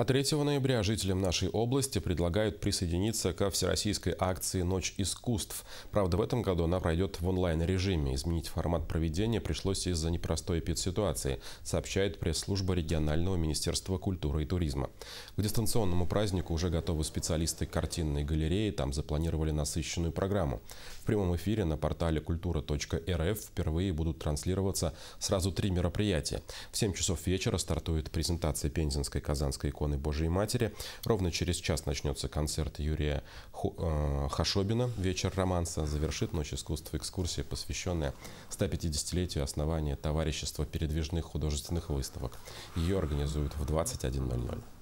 А 3 ноября жителям нашей области предлагают присоединиться ко всероссийской акции «Ночь искусств». Правда, в этом году она пройдет в онлайн-режиме. Изменить формат проведения пришлось из-за непростой эпидситуации, сообщает пресс-служба регионального министерства культуры и туризма. К дистанционному празднику уже готовы специалисты картинной галереи, там запланировали насыщенную программу. В прямом эфире на портале культура.рф впервые будут транслироваться сразу три мероприятия. В 7 часов вечера стартует презентация Пензенской Казанской иконы иконы Божией Матери. Ровно через час начнется концерт Юрия э, Хашобина «Вечер романса». Завершит «Ночь искусства» экскурсия, посвященная 150-летию основания Товарищества передвижных художественных выставок. Ее организуют в 21.00.